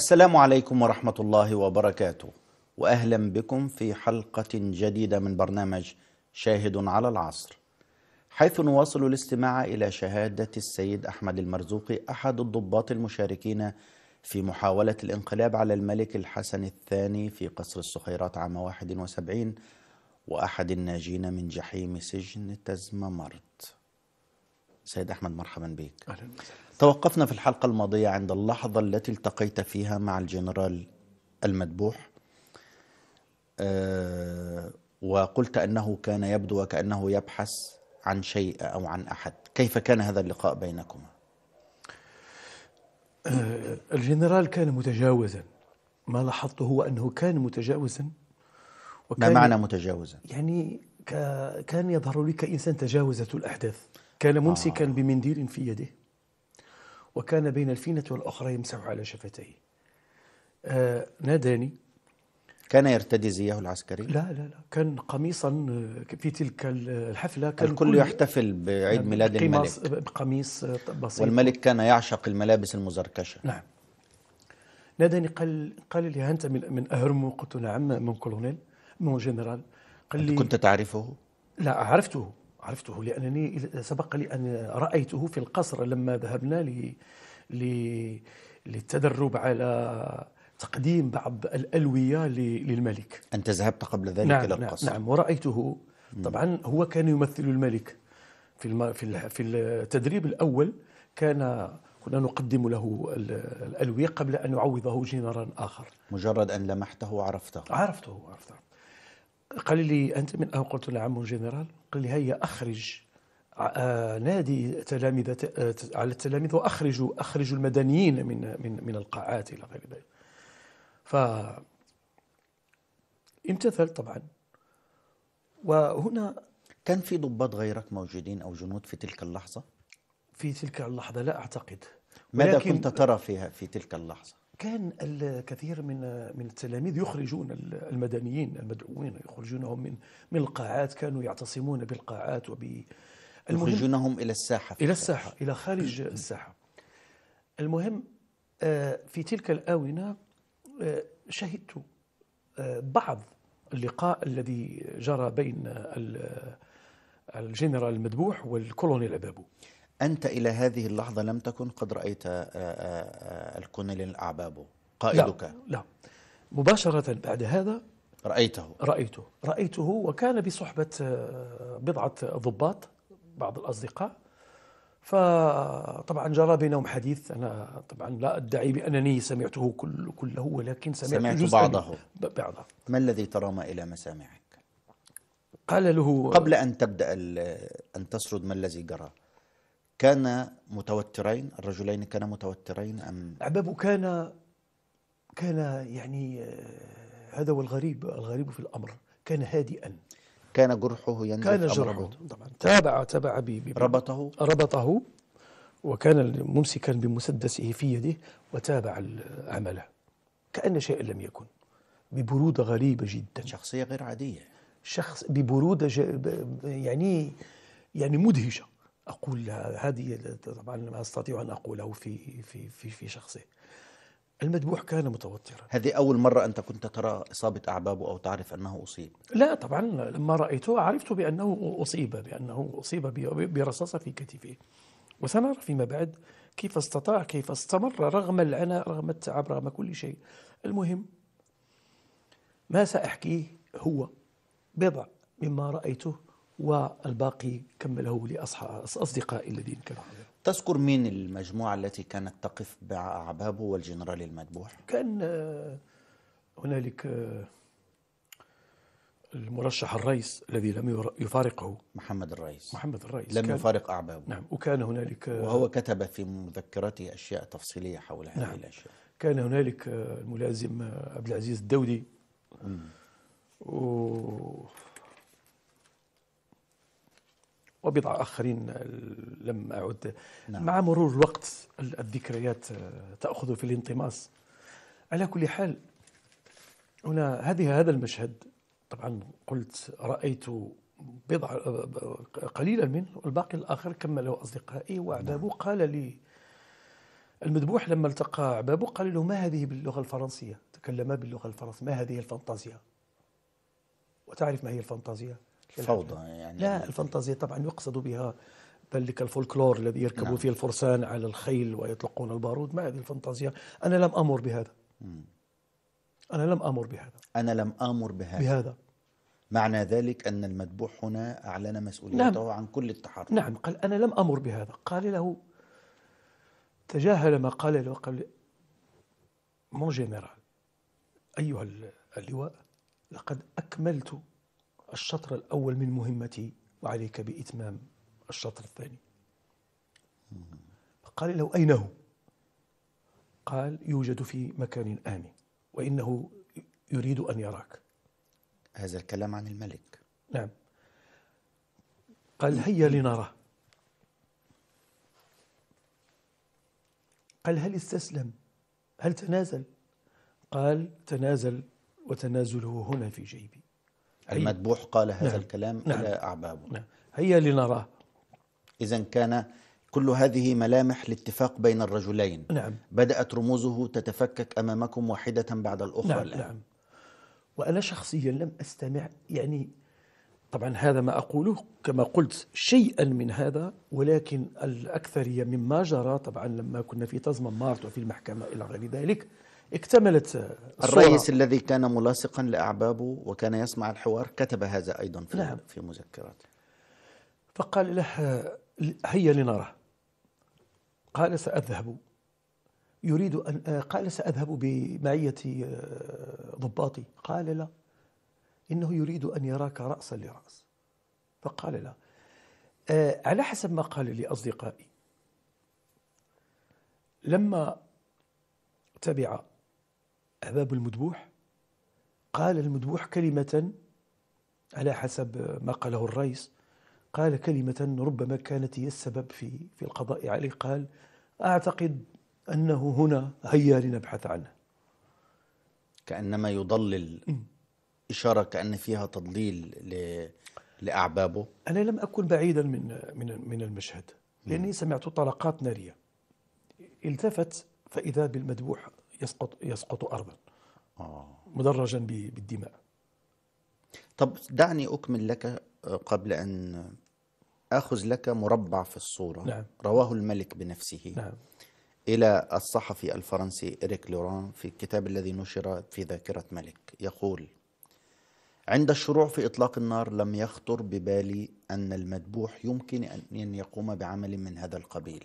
السلام عليكم ورحمة الله وبركاته وأهلا بكم في حلقة جديدة من برنامج شاهد على العصر حيث نواصل الاستماع إلى شهادة السيد أحمد المرزوقي أحد الضباط المشاركين في محاولة الانقلاب على الملك الحسن الثاني في قصر الصخيرات عام 71 وأحد الناجين من جحيم سجن تزممرت سيد أحمد مرحبا بك أهلا وسهلا توقفنا في الحلقة الماضية عند اللحظة التي التقيت فيها مع الجنرال المذبوح آه، وقلت أنه كان يبدو وكأنه يبحث عن شيء أو عن أحد كيف كان هذا اللقاء بينكما؟ آه، الجنرال كان متجاوزا ما لاحظته هو أنه كان متجاوزا وكان ما معنى متجاوزا؟ يعني كان يظهر لي كإنسان تجاوزة الأحداث كان ممسكا آه. بمنديل في يده وكان بين الفينة والأخرى يمسح على شفتيه آه ناداني كان يرتدي زياه العسكري؟ لا لا لا كان قميصا آه، في تلك الحفلة كان الكل يحتفل بعيد يعني ميلاد الملك بقميص آه، آه، بسيط والملك كان يعشق الملابس المزركشة نعم ناداني قال قال لي أنت من من أهرمو قلت نعم من كولونيل من جنرال قال لي كنت تعرفه؟ لا عرفته عرفته لأنني سبق لي أن رأيته في القصر لما ذهبنا ل... ل... للتدرب على تقديم بعض الألوية للملك أنت ذهبت قبل ذلك نعم إلى نعم، القصر نعم ورأيته طبعا هو كان يمثل الملك في في في التدريب الأول كان كنا نقدم له الألوية قبل أن يعوضه جنرال آخر مجرد أن لمحته عرفته عرفته عرفته قال لي أنت من أهو قلت له عم جنرال قال لي هيا أخرج آه، نادي تلاميذ آه، على التلاميذ وأخرجوا أخرجوا المدنيين من من من القاعات إلى غير ذلك ف امتثل طبعا وهنا كان في ضباط غيرك موجودين أو جنود في تلك اللحظة؟ في تلك اللحظة لا أعتقد ماذا كنت ترى فيها في تلك اللحظة؟ كان الكثير من من التلاميذ يخرجون المدنيين المدعوين يخرجونهم من من القاعات كانوا يعتصمون بالقاعات وب يخرجونهم الى الساحه الى الساحه الى خارج الساحه المهم آه، في تلك الاونه آه، شهدت آه، بعض اللقاء الذي جرى بين الجنرال المذبوح والكولونيل ابابو أنت إلى هذه اللحظة لم تكن قد رأيت آه، آه، آه، الكونيل الأعباب قائدك لا, لا مباشرة بعد هذا رأيته رأيته رأيته وكان بصحبة بضعة ضباط بعض الأصدقاء فطبعا جرى بينهم حديث انا طبعا لا ادعي بانني سمعته كل كله ولكن سمعت, سمعت بعضه بعضه ما الذي ترام الى مسامعك؟ قال له قبل ان تبدا ان تسرد ما الذي جرى كان متوترين الرجلين كانا متوترين أم عباب كان كان يعني آه، هذا هو الغريب الغريب في الأمر كان هادئا كان جرحه ينزف كان جرحه طبعا تابع تابع ربطه ربطه وكان ممسكا بمسدسه في يده وتابع عمله كأن شيء لم يكن ببرودة غريبة جدا شخصية غير عادية شخص ببرودة يعني يعني مدهشة أقول هذه طبعا ما أستطيع أن أقوله في في في في شخصه المذبوح كان متوترا هذه أول مرة أنت كنت ترى إصابة أعبابه أو تعرف أنه أصيب لا طبعا لما رأيته عرفت بأنه أصيب بأنه أصيب برصاصة في كتفه وسنرى فيما بعد كيف استطاع كيف استمر رغم العنى رغم التعب رغم كل شيء المهم ما سأحكيه هو بضع مما رأيته والباقي كمله لأصدقائي الذين كانوا تذكر مين المجموعة التي كانت تقف بأعبابه والجنرال المذبوح؟ كان آه، هنالك آه، المرشح الرئيس الذي لم يفارقه محمد الرئيس محمد الرئيس لم يفارق أعبابه نعم وكان هنالك آه، وهو كتب في مذكراته أشياء تفصيلية حول هذه نعم الأشياء كان هنالك الملازم عبد العزيز الدودي و وبضع آخرين لم أعد نعم. مع مرور الوقت الذكريات آه، تأخذ في الانطماس على كل حال هنا هذه هذا المشهد طبعا قلت رأيت بضع آه، آه، قليلا منه والباقي الآخر كمله أصدقائي وعبابو نعم. قال لي المذبوح لما التقى عبابو قال له ما هذه باللغة الفرنسية تكلم باللغة الفرنسية ما هذه الفانتازيا وتعرف ما هي الفانتازيا فوضى يعني لا الفانتازيا طبعا يقصد بها ذلك الفولكلور الذي يركب نعم. فيه الفرسان على الخيل ويطلقون البارود ما هذه الفانتازيا أنا لم أمر بهذا أنا لم أمر بهذا أنا لم أمر بهذا بهذا معنى ذلك أن المذبوح هنا أعلن مسؤوليته نعم. عن كل التحرك نعم قال أنا لم أمر بهذا قال له تجاهل ما قال له قال مون جنرال أيها اللواء لقد أكملت الشطر الأول من مهمتي وعليك بإتمام الشطر الثاني فقال له أين هو؟ قال يوجد في مكان آمن وإنه يريد أن يراك هذا الكلام عن الملك نعم قال هيا لنراه قال هل استسلم هل تنازل قال تنازل وتنازله هنا في جيبي المذبوح قال هذا نعم الكلام نعم على أعبابه نعم هيا لنراه إذا كان كل هذه ملامح الاتفاق بين الرجلين نعم بدأت رموزه تتفكك أمامكم واحدة بعد الأخرى نعم, الآن. نعم وأنا شخصيا لم أستمع يعني طبعا هذا ما أقوله كما قلت شيئا من هذا ولكن الأكثرية مما جرى طبعا لما كنا في تزمن مارت وفي المحكمة إلى غير ذلك اكتملت الصورة. الرئيس الذي كان ملاصقا لأعبابه وكان يسمع الحوار كتب هذا أيضا في, نعم. في مذكراته فقال له هيا لنرى قال سأذهب يريد أن قال سأذهب بمعية آه، ضباطي قال لا إنه يريد أن يراك رأسا لرأس فقال لا آه، على حسب ما قال لي أصدقائي لما تبع أباب المذبوح قال المذبوح كلمة على حسب ما قاله الرئيس قال كلمة ربما كانت هي السبب في في القضاء عليه قال أعتقد أنه هنا هيا لنبحث عنه كأنما يضلل إشارة كأن فيها تضليل لأعبابه أنا لم أكن بعيدا من من من المشهد لأني سمعت طلقات نارية التفت فإذا بالمذبوح يسقط يسقط أرضا آه. مدرجا بالدماء طب دعني أكمل لك آه، قبل أن أخذ لك مربع في الصورة نعم. رواه الملك بنفسه نعم. إلى الصحفي الفرنسي إريك لوران في الكتاب الذي نشر في ذاكرة ملك يقول عند الشروع في إطلاق النار لم يخطر ببالي أن المذبوح يمكن أن يقوم بعمل من هذا القبيل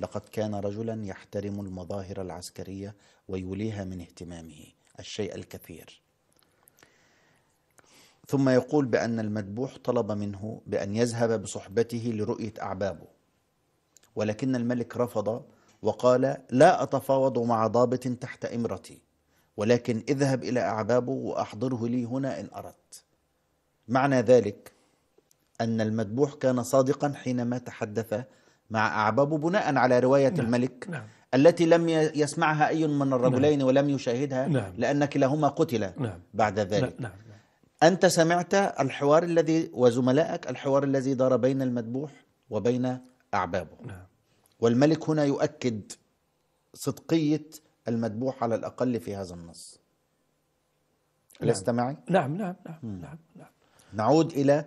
لقد كان رجلا يحترم المظاهر العسكرية ويوليها من اهتمامه الشيء الكثير ثم يقول بأن المذبوح طلب منه بأن يذهب بصحبته لرؤية أعبابه ولكن الملك رفض وقال لا أتفاوض مع ضابط تحت إمرتي ولكن اذهب إلى أعبابه وأحضره لي هنا إن أردت معنى ذلك أن المذبوح كان صادقا حينما تحدث مع أعبابه بناء على رواية نعم. الملك نعم. التي لم يسمعها أي من الرجلين نعم. ولم يشاهدها نعم. لأن كلاهما قتل نعم. بعد نعم، ذلك نعم. نعم. أنت سمعت الحوار الذي وزملائك الحوار الذي دار بين المذبوح وبين أعبابه نعم. والملك هنا يؤكد صدقية المذبوح على الأقل في هذا النص نعم. لست معي؟ نعم نعم نعم, نعم نعم نعود إلى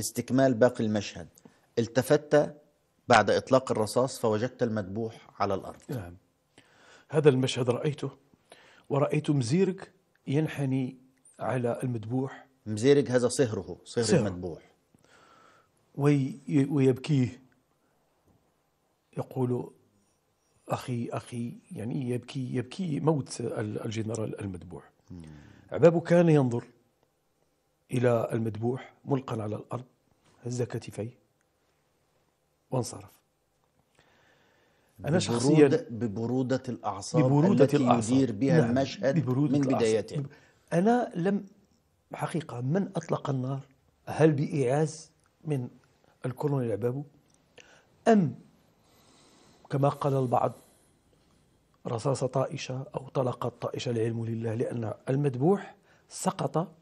استكمال باقي المشهد التفت بعد إطلاق الرصاص فوجدت المذبوح على الأرض نعم هذا المشهد رأيته ورأيت مزيرج ينحني على المذبوح مزيرج هذا صهره صهر, صهر. المذبوح وي ويبكيه يقول أخي أخي يعني يبكي يبكي موت الجنرال المذبوح عبابه كان ينظر إلى المذبوح ملقا على الأرض هز كتفيه وانصرف أنا شخصيا ببرودة الأعصاب ببرودة التي الأعصاب. يدير بها نعم. المشهد ببرودة من بدايته أنا لم حقيقة من أطلق النار هل بإيعاز من الكولونيل عبابو أم كما قال البعض رصاصة طائشة أو طلقت طائشة العلم لله لأن المذبوح سقط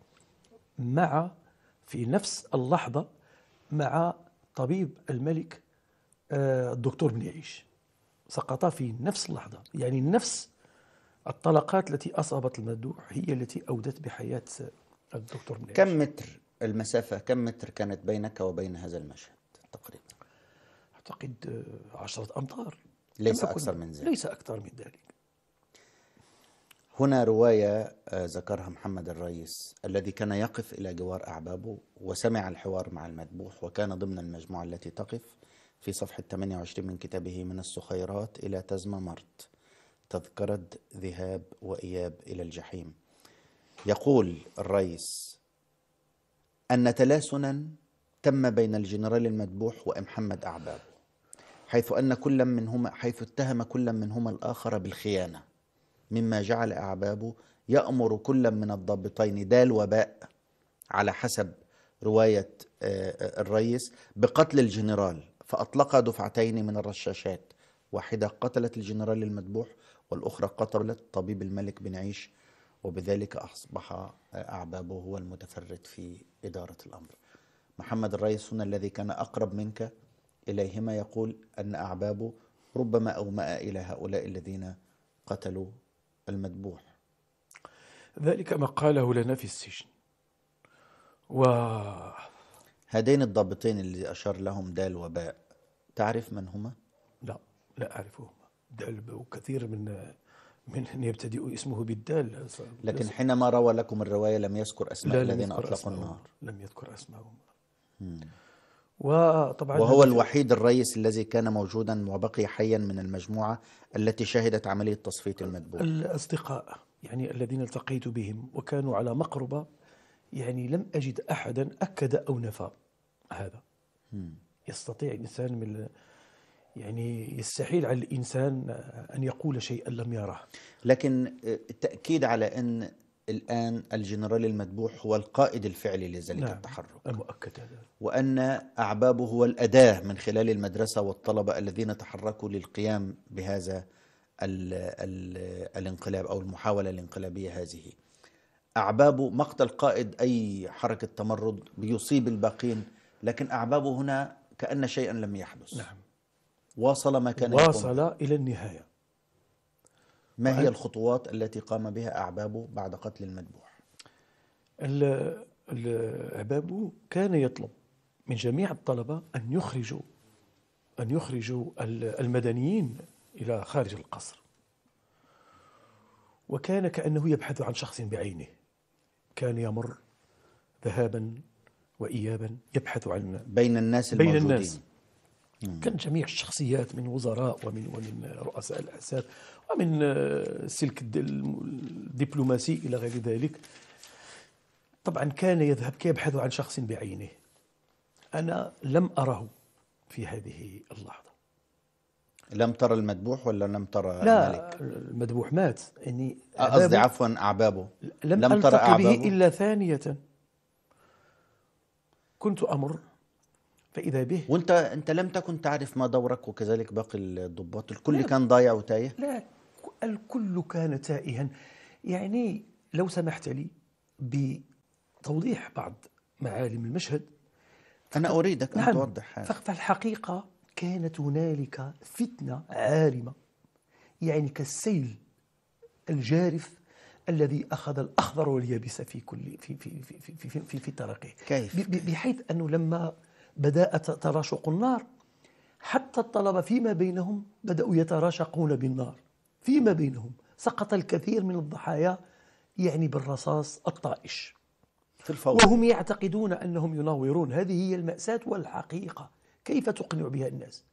مع في نفس اللحظة مع طبيب الملك آه، الدكتور بن يعيش سقط في نفس اللحظة يعني نفس الطلقات التي أصابت المدوح هي التي أودت بحياة الدكتور بن يعيش كم متر المسافة كم متر كانت بينك وبين هذا المشهد تقريبا أعتقد آه، عشرة أمتار ليس أكثر من ذلك ليس أكثر من ذلك هنا رواية آه، ذكرها محمد الرئيس الذي كان يقف إلى جوار أعبابه وسمع الحوار مع المذبوح وكان ضمن المجموعة التي تقف في صفحة 28 من كتابه من السخيرات إلى مرت تذكرة ذهاب وإياب إلى الجحيم يقول الرئيس أن تلاسنا تم بين الجنرال المذبوح ومحمد أعباب حيث أن كل منهما حيث اتهم كل منهما الآخر بالخيانة مما جعل أعباب يأمر كل من الضابطين دال وباء على حسب رواية آه، آه، الرئيس بقتل الجنرال فأطلق دفعتين من الرشاشات واحدة قتلت الجنرال المذبوح والأخرى قتلت طبيب الملك بن عيش وبذلك أصبح آه، أعبابه هو المتفرد في إدارة الأمر محمد الرئيس هنا الذي كان أقرب منك إليهما يقول أن أعبابه ربما أومأ إلى هؤلاء الذين قتلوا المذبوح ذلك ما قاله لنا في السجن و هذين الضابطين اللي أشار لهم دال وباء تعرف من هما؟ لا لا اعرفهما دال وكثير من من يبتدئ اسمه بالدال لكن حينما روى لكم الرواية لم يذكر أسماء الذين أطلقوا النار لم يذكر أسماءهم وطبعا وهو الوحيد الرئيس الذي كان موجودا وبقي حيا من المجموعة التي شهدت عملية تصفية المدبوح الأصدقاء يعني الذين التقيت بهم وكانوا على مقربة يعني لم أجد أحدا أكد أو نفى هذا يستطيع الإنسان من يعني يستحيل على الإنسان أن يقول شيئا لم يره لكن آه، التأكيد على أن الآن الجنرال المذبوح هو القائد الفعلي لذلك نعم التحرك المؤكد هذا وأن أعبابه هو الأداة من خلال المدرسة والطلبة الذين تحركوا للقيام بهذا ال ال الانقلاب أو المحاولة الانقلابية هذه أعبابه مقتل قائد أي حركة تمرد بيصيب الباقين لكن أعبابه هنا كأن شيئا لم يحدث نعم واصل ما كان واصل إلى النهاية ما هي الخطوات التي قام بها أعبابه بعد قتل المذبوح؟ أعبابه كان يطلب من جميع الطلبة أن يخرجوا أن يخرجوا المدنيين إلى خارج القصر وكان كأنه يبحث عن شخص بعينه كان يمر ذهابا وإيابا يبحث عن بين الناس الموجودين بين الناس كان جميع الشخصيات من وزراء ومن ومن رؤساء الأحزاب ومن آه، سلك الدبلوماسي إلى غير ذلك طبعا كان يذهب كيبحث عن شخص بعينه أنا لم أره في هذه اللحظة لم ترى المذبوح ولا لم ترى لا الملك؟ المذبوح مات يعني آه، قصدي عفوا أعبابه لم, لم ترى أعبابه به إلا ثانية كنت أمر فإذا به وأنت أنت لم تكن تعرف ما دورك وكذلك باقي الضباط الكل كان ضايع وتايه لا الكل كان تائها يعني لو سمحت لي بتوضيح بعض معالم المشهد أنا أريدك أن نعم توضح فالحقيقة كانت هنالك فتنة عارمة يعني كالسيل الجارف الذي أخذ الأخضر واليابس في كل في في في في في, في, في طرقه كيف بحيث أنه لما بدأت تراشق النار حتى الطلبة فيما بينهم بدأوا يتراشقون بالنار فيما بينهم سقط الكثير من الضحايا يعني بالرصاص الطائش في الفوضى وهم يعتقدون أنهم يناورون هذه هي المأساة والحقيقة كيف تقنع بها الناس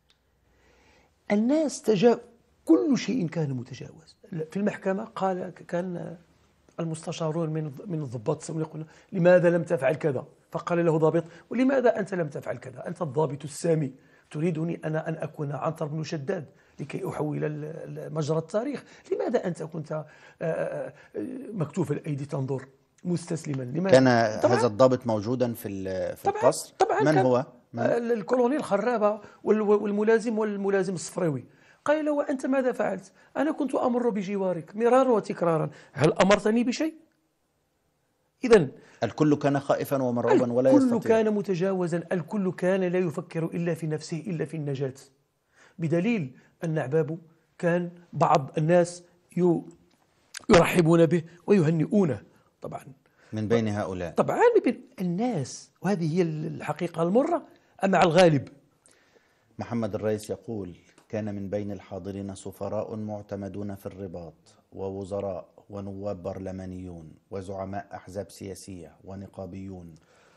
الناس تجا كل شيء كان متجاوز في المحكمة قال كان المستشارون من من الضباط يقول لماذا لم تفعل كذا فقال له ضابط ولماذا أنت لم تفعل كذا أنت الضابط السامي تريدني أنا أن أكون عنتر بن شداد لكي أحول مجرى التاريخ لماذا أنت كنت مكتوف الأيدي تنظر مستسلما لماذا كان هذا الضابط موجودا في في القصر طبعاً من هو آه، الكولوني الخرابه والملازم والملازم الصفراوي قال وانت ماذا فعلت انا كنت امر بجوارك مرارا وتكرارا هل امرتني بشيء اذا الكل كان خائفا ومرعوبا ولا يستطيع الكل كان متجاوزا الكل كان لا يفكر الا في نفسه الا في النجاه بدليل ان عباب كان بعض الناس يرحبون به ويهنئونه طبعا من بين هؤلاء طبعا من بين الناس وهذه هي الحقيقه المره على الغالب محمد الرئيس يقول كان من بين الحاضرين سفراء معتمدون في الرباط ووزراء ونواب برلمانيون وزعماء أحزاب سياسية ونقابيون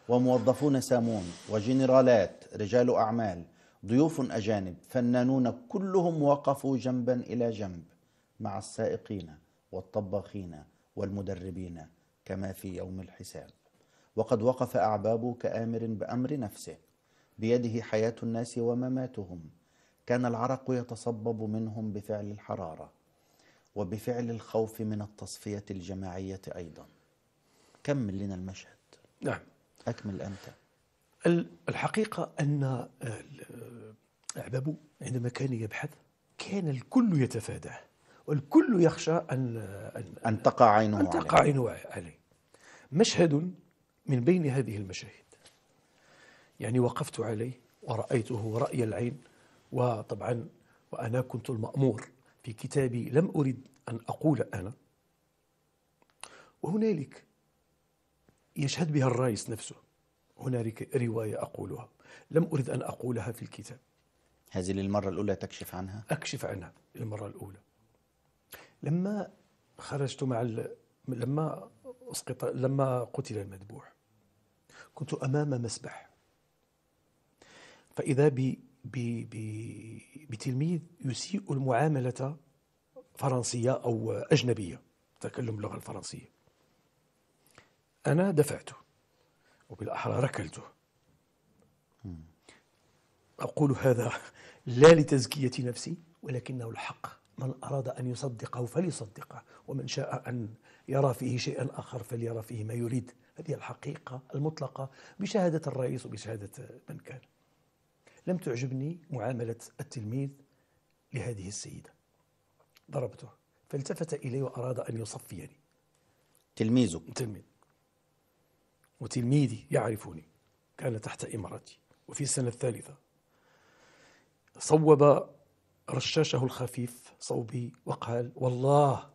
وموظفون سامون وجنرالات رجال أعمال ضيوف أجانب فنانون كلهم وقفوا جنبا إلى جنب مع السائقين والطباخين والمدربين كما في يوم الحساب وقد وقف أعباب كآمر بأمر نفسه بيده حياة الناس ومماتهم كان العرق يتصبب منهم بفعل الحرارة وبفعل الخوف من التصفية الجماعية أيضا كمل لنا المشهد نعم أكمل أنت الحقيقة أن أعبابو عندما كان يبحث كان الكل يتفاداه والكل يخشى أن أن, أن تقع عينه أن تقع عينه عليه مشهد من بين هذه المشاهد يعني وقفت عليه ورأيته رأي العين وطبعا وأنا كنت المأمور في كتابي لم أرد أن أقول أنا وهنالك يشهد بها الرئيس نفسه هنالك رواية أقولها لم أرد أن أقولها في الكتاب هذه للمرة الأولى تكشف عنها؟ أكشف عنها للمرة الأولى لما خرجت مع ال... لما أسقط لما قتل المذبوح كنت أمام مسبح فإذا ب بتلميذ يسيء المعاملة فرنسية أو أجنبية تكلم اللغة الفرنسية أنا دفعته وبالأحرى ركلته أقول هذا لا لتزكية نفسي ولكنه الحق من أراد أن يصدقه فليصدقه ومن شاء أن يرى فيه شيئا آخر فليرى فيه ما يريد هذه الحقيقة المطلقة بشهادة الرئيس وبشهادة من كان لم تعجبني معاملة التلميذ لهذه السيدة ضربته فالتفت إلي وأراد أن يصفيني تلميذك تلميذ وتلميذي يعرفني كان تحت إمارتي وفي السنة الثالثة صوب رشاشه الخفيف صوبي وقال والله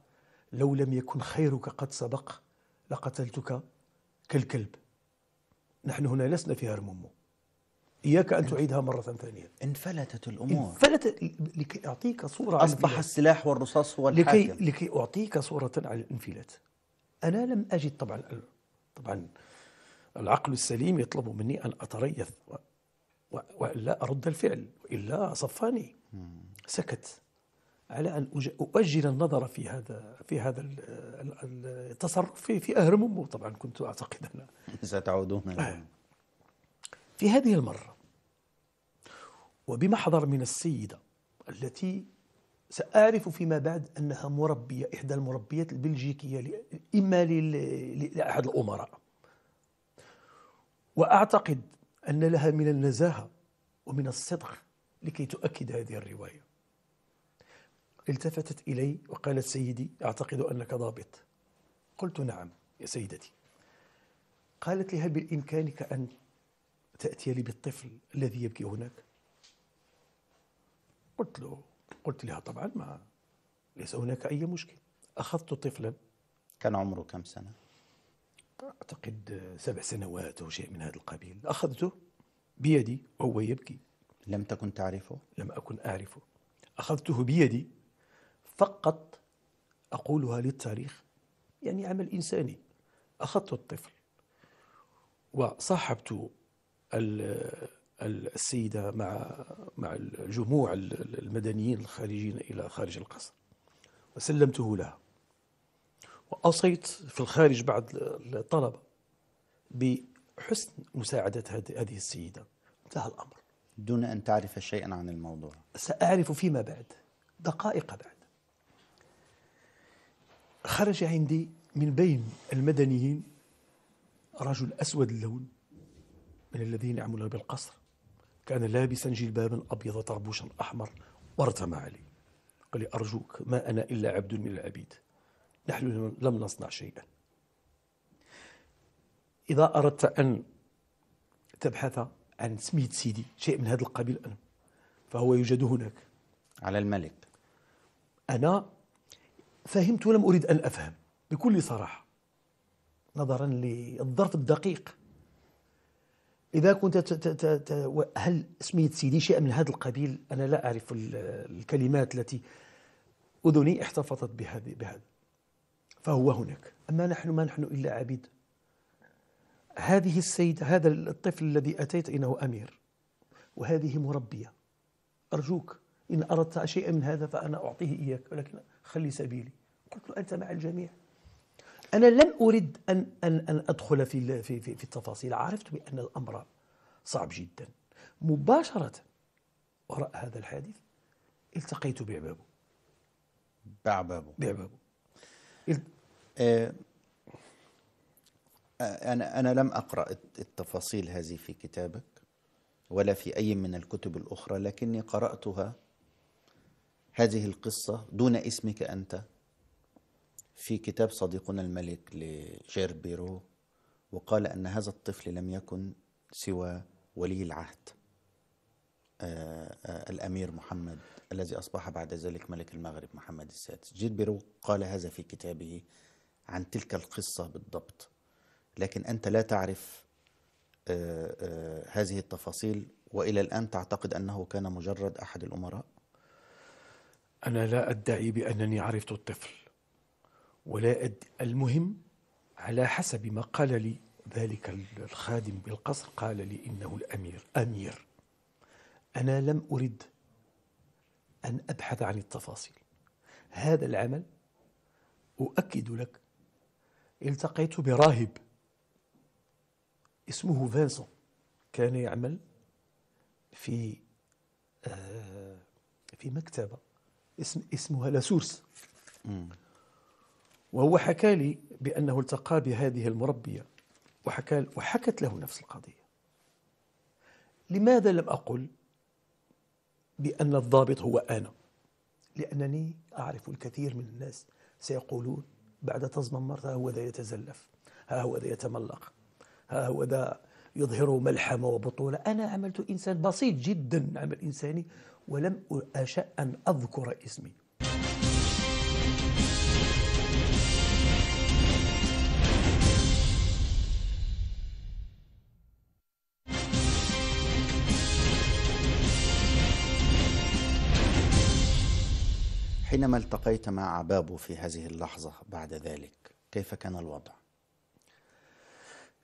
لو لم يكن خيرك قد سبق لقتلتك كالكلب نحن هنا لسنا في هرمومو إياك أن تعيدها مرة ثانية انفلتت الأمور انفلتت لكي أعطيك صورة أصبح عن السلاح والرصاص هو لكي, لكي أعطيك صورة عن الانفلات أنا لم أجد طبعا طبعا العقل السليم يطلب مني أن أتريث وإلا أرد الفعل وإلا صفاني سكت على أن أؤجل النظر في هذا في هذا التصرف في, في أهرم أمه طبعا كنت أعتقد أنا ستعودون في هذه المرة وبمحضر من السيدة التي سأعرف فيما بعد أنها مربية إحدى المربيات البلجيكية إما لأحد الأمراء وأعتقد أن لها من النزاهة ومن الصدق لكي تؤكد هذه الرواية التفتت إلي وقالت سيدي أعتقد أنك ضابط قلت نعم يا سيدتي قالت لي هل بإمكانك أن تأتي لي بالطفل الذي يبكي هناك قلت له قلت لها طبعا ما ليس هناك أي مشكل أخذت طفلا كان عمره كم سنة؟ أعتقد سبع سنوات أو شيء من هذا القبيل أخذته بيدي وهو يبكي لم تكن تعرفه؟ لم أكن أعرفه أخذته بيدي فقط أقولها للتاريخ يعني عمل إنساني أخذت الطفل وصاحبت السيدة مع مع الجموع المدنيين الخارجين إلى خارج القصر وسلمته لها وأصيت في الخارج بعد الطلبة بحسن مساعدة هذه السيدة انتهى الأمر دون أن تعرف شيئا عن الموضوع سأعرف فيما بعد دقائق بعد خرج عندي من بين المدنيين رجل أسود اللون من الذين يعملون بالقصر كان لابسا جلبابا أبيض طربوشا أحمر وارتمى علي قال لي أرجوك ما أنا إلا عبد من العبيد نحن لم نصنع شيئا إذا أردت أن تبحث عن سمية سيدي شيء من هذا القبيل أنا فهو يوجد هناك على الملك أنا فهمت ولم أريد أن أفهم بكل صراحة نظرا للظرف الدقيق إذا كنت هل سميت سيدي شيئا من هذا القبيل أنا لا أعرف الكلمات التي أذني احتفظت بهذا فهو هناك أما نحن ما نحن إلا عبيد هذه السيدة هذا الطفل الذي أتيت إنه أمير وهذه مربية أرجوك إن أردت شيئا من هذا فأنا أعطيه إياك ولكن خلي سبيلي قلت له أنت مع الجميع أنا لم أرد أن أن أن أدخل في في في, في التفاصيل عرفت بأن الأمر صعب جدا مباشرة وراء هذا الحادث التقيت بعبابه بعبابه بعبابه الت... آه، آه، أنا أنا لم أقرأ التفاصيل هذه في كتابك ولا في أي من الكتب الأخرى لكني قرأتها هذه القصة دون اسمك أنت في كتاب صديقنا الملك لجير بيرو وقال أن هذا الطفل لم يكن سوى ولي العهد آه، آه، الأمير محمد الذي أصبح بعد ذلك ملك المغرب محمد السادس جير بيرو قال هذا في كتابه عن تلك القصة بالضبط لكن أنت لا تعرف آه، هذه التفاصيل وإلى الآن تعتقد أنه كان مجرد أحد الأمراء؟ أنا لا أدعي بأنني عرفت الطفل ولا أد المهم على حسب ما قال لي ذلك الخادم بالقصر قال لي إنه الأمير أمير أنا لم أرد أن أبحث عن التفاصيل هذا العمل أؤكد لك التقيت براهب اسمه فانسون كان يعمل في آه، في مكتبة اسم اسمها لاسورس وهو حكى لي بأنه التقى بهذه المربية وحكى وحكت له نفس القضية لماذا لم أقل بأن الضابط هو أنا لأنني أعرف الكثير من الناس سيقولون بعد تزمن مرة هو ذا يتزلف ها هو ذا يتملق ها هو ذا يظهر ملحمة وبطولة أنا عملت إنسان بسيط جدا عمل إنساني ولم أشأ أن أذكر اسمي حينما التقيت مع بابو في هذه اللحظة بعد ذلك كيف كان الوضع؟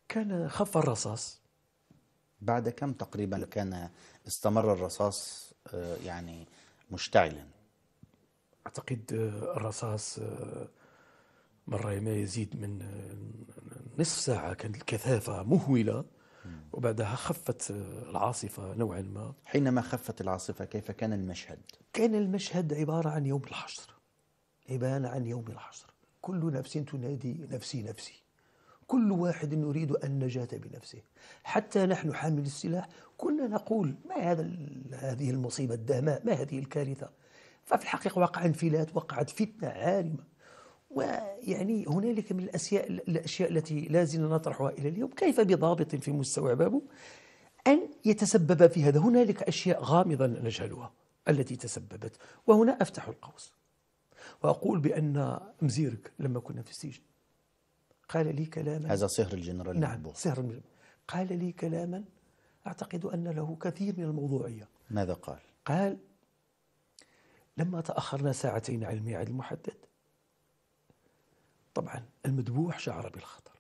كان خف الرصاص بعد كم تقريبا كان استمر الرصاص آه، يعني مشتعلا أعتقد آه، الرصاص آه، مرة ما يزيد من نصف ساعة كانت الكثافة مهولة وبعدها خفت العاصفة نوعا ما حينما خفت العاصفة كيف كان المشهد؟ كان المشهد عبارة عن يوم الحشر عبارة عن يوم الحشر كل نفس تنادي نفسي نفسي كل واحد يريد النجاة بنفسه حتى نحن حامل السلاح كنا نقول ما هذا هذه المصيبة الدهماء ما هذه الكارثة ففي الحقيقة وقع انفلات وقعت فتنة عارمة ويعني هنالك من الأشياء, الأشياء التي لا زلنا نطرحها إلى اليوم كيف بضابط في مستوى بابو أن يتسبب في هذا هنالك أشياء غامضة نجهلها التي تسببت وهنا أفتح القوس وأقول بأن مزيرك لما كنا في السجن قال لي كلاما هذا سهر الجنرال نعم صهر سهر قال لي كلاما أعتقد أن له كثير من الموضوعية ماذا قال؟ قال لما تأخرنا ساعتين على الميعاد المحدد طبعا المذبوح شعر بالخطر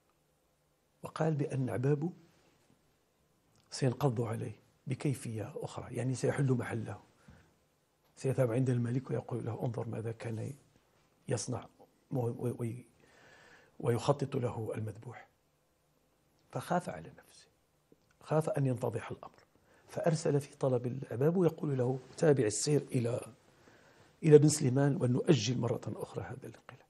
وقال بأن عبابه سينقض عليه بكيفية أخرى يعني سيحل محله سيذهب عند الملك ويقول له انظر ماذا كان يصنع ويخطط له المذبوح فخاف على نفسه خاف أن ينتضح الأمر فأرسل في طلب العباب ويقول له تابع السير إلى إلى بن سليمان ونؤجل مرة أخرى هذا الانقلاب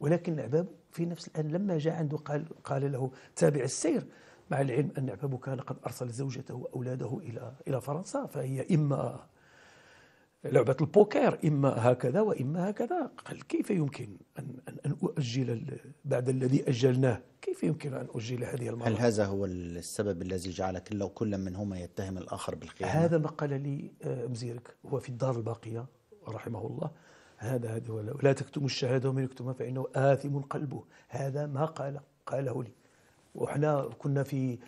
ولكن عبابه في نفس الآن لما جاء عنده قال, قال له تابع السير مع العلم أن عبابه كان قد أرسل زوجته وأولاده إلى إلى فرنسا فهي إما لعبة البوكير إما هكذا وإما هكذا قال كيف يمكن أن, أن, أؤجل بعد الذي أجلناه كيف يمكن أن أؤجل هذه المرة هل هذا هو السبب الذي جعل كل كل منهما يتهم الآخر بالخيانة هذا ما قال لي آه، مزيرك هو في الدار الباقية رحمه الله هذا هذا ولا, ولا تكتموا الشهادة ومن يكتمها فإنه آثم قلبه هذا ما قال قاله لي وإحنا كنا في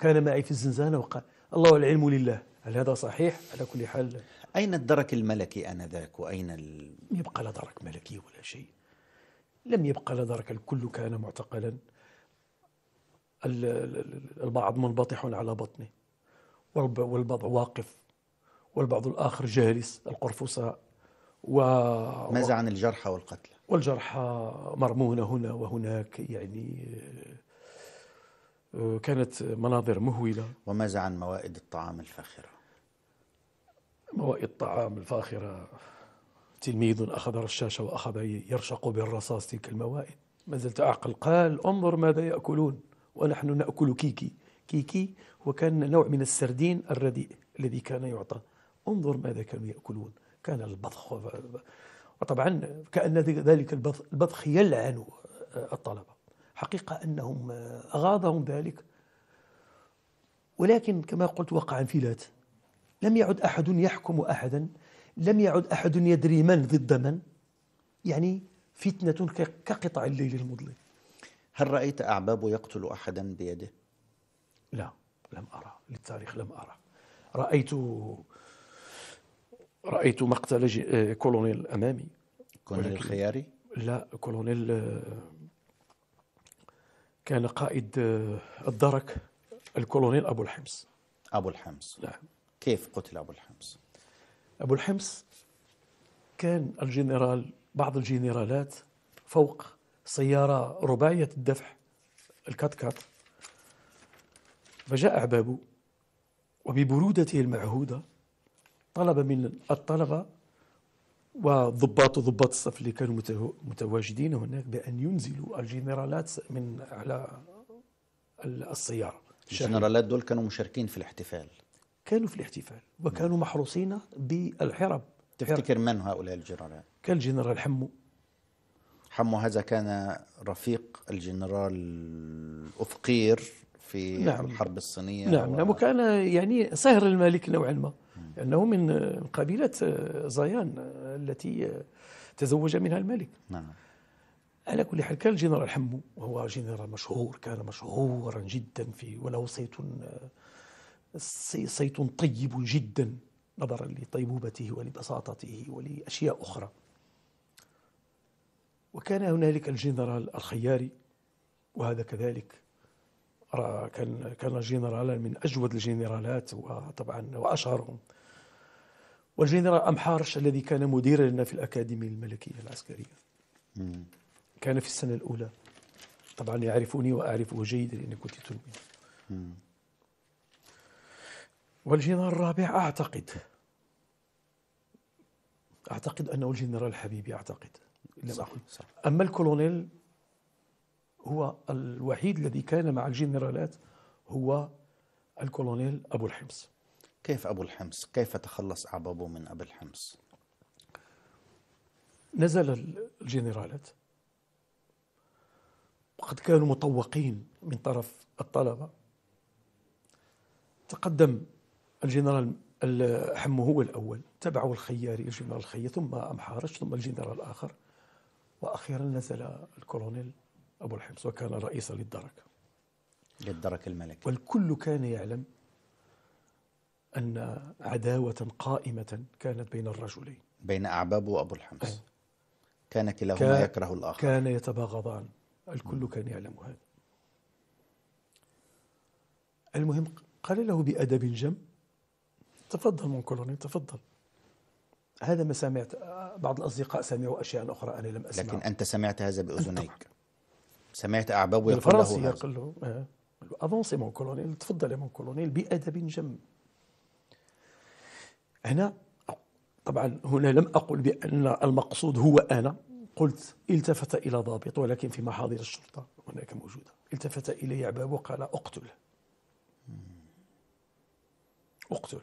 كان معي في الزنزانة وقال الله العلم لله هل هذا صحيح؟ على كل حال أين الدرك الملكي آنذاك وأين ال... يبقى لا درك ملكي ولا شيء لم يبقى لا درك الكل كان معتقلا البعض منبطح على بطنه والبعض واقف والبعض الآخر جالس القرفصاء و ماذا عن الجرحى والقتلى؟ والجرحى مرمونة هنا وهناك يعني آه، كانت مناظر مهولة وماذا عن موائد الطعام الفاخرة؟ موائد الطعام الفاخرة تلميذ أخذ رشاشة وأخذ يرشق بالرصاص تلك الموائد ما زلت أعقل قال انظر ماذا يأكلون ونحن نأكل كيكي كيكي وكان نوع من السردين الرديء الذي كان يعطى انظر ماذا كانوا يأكلون كان البطخ وطبعا كأن ذلك البطخ يلعن آه، الطلبة حقيقة أنهم آه، أغاضهم ذلك ولكن كما قلت وقع انفلات لم يعد أحد يحكم أحدا لم يعد أحد يدري من ضد من يعني فتنة كقطع الليل المظلم هل رأيت اعباب يقتل أحدا بيده؟ لا لم أرى للتاريخ لم أرى رأيت رأيت مقتل آه، كولونيل أمامي كولونيل الخياري؟ لا كولونيل آه، كان قائد آه، الدرك الكولونيل أبو الحمص أبو الحمص نعم كيف قتل أبو الحمص؟ أبو الحمص كان الجنرال بعض الجنرالات فوق سيارة رباعية الدفع الكات كات فجاء عبابه وببرودته المعهودة طلب من الطلبة وضباط ضباط الصف اللي كانوا متواجدين هناك بأن ينزلوا الجنرالات من على السيارة الجنرالات دول كانوا مشاركين في الاحتفال كانوا في الاحتفال وكانوا محروسين بالحرب تفتكر من هؤلاء الجنرالات؟ كان الجنرال حمو حمو هذا كان رفيق الجنرال أفقير في نعم. الحرب الصينية نعم, نعم، و... نعم وكان يعني سهر الملك نوعا ما أنه من قبيلة زيان التي تزوج منها الملك نعم على كل حال كان الجنرال حمو وهو جنرال مشهور كان مشهورا جدا في وله صيت صيت طيب جدا نظرا لطيبوبته ولبساطته ولأشياء أخرى وكان هنالك الجنرال الخياري وهذا كذلك كان كان جنرالا من أجود الجنرالات وطبعا وأشهرهم والجنرال أم حارش الذي كان مديرا لنا في الأكاديمية الملكية العسكرية كان في السنة الأولى طبعا يعرفني وأعرفه جيدا لأني كنت تلميذ والجنرال الرابع أعتقد أعتقد أنه الجنرال حبيبي أعتقد لم صح. أما الكولونيل هو الوحيد الذي كان مع الجنرالات هو الكولونيل أبو الحمص كيف أبو الحمص كيف تخلص أعبابه من أبو الحمص نزل الجنرالات وقد كانوا مطوقين من طرف الطلبة تقدم الجنرال حمو هو الأول تبعه الخياري الجنرال الخياري ثم أمحارش ثم الجنرال الآخر وأخيرا نزل الكولونيل أبو الحمص وكان رئيسا للدرك للدرك الملكي والكل كان يعلم أن عداوة قائمة كانت بين الرجلين بين أعباب وأبو الحمص أي. كان كلاهما كان يكره الآخر كان يتباغضان الكل كان يعلم هذا المهم قال له بأدب جم تفضل من كولوني تفضل هذا ما سمعت بعض الأصدقاء سمعوا أشياء أخرى أنا لم أسمع لكن أنت سمعت هذا بأذنيك سمعت أعباب يقول له بالفرنسي يقول له أفونسي آه. أه. مون كولونيل تفضل يا مون كولونيل بأدب جم هنا طبعا هنا لم أقل بأن المقصود هو أنا قلت التفت إلى ضابط ولكن في محاضر الشرطة هناك موجودة التفت إلي عباب وقال أقتل أقتل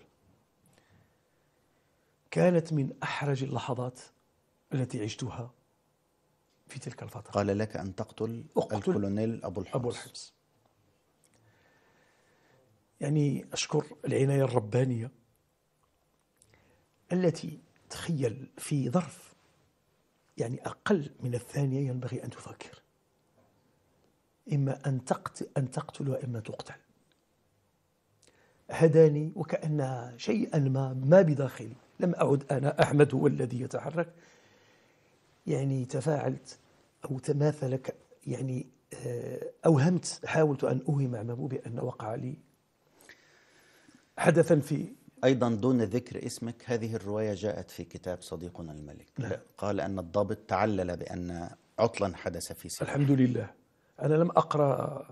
كانت من أحرج اللحظات التي عشتها في تلك الفترة قال لك أن تقتل أقتل الكولونيل أبو الحبس أبو الحبس يعني أشكر العناية الربانية التي تخيل في ظرف يعني أقل من الثانية ينبغي أن تفكر إما أن تقتل, أن تقتل وإما تقتل هداني وكأن شيئا ما ما بداخلي لم أعد أنا أحمد هو الذي يتحرك يعني تفاعلت أو تماثل يعني آه، أوهمت حاولت أن أوهم عمامه بأن وقع لي حدثا في أيضا دون ذكر اسمك هذه الرواية جاءت في كتاب صديقنا الملك لا. نعم. قال أن الضابط تعلل بأن عطلا حدث في سلاحه الحمد لله أنا لم أقرأ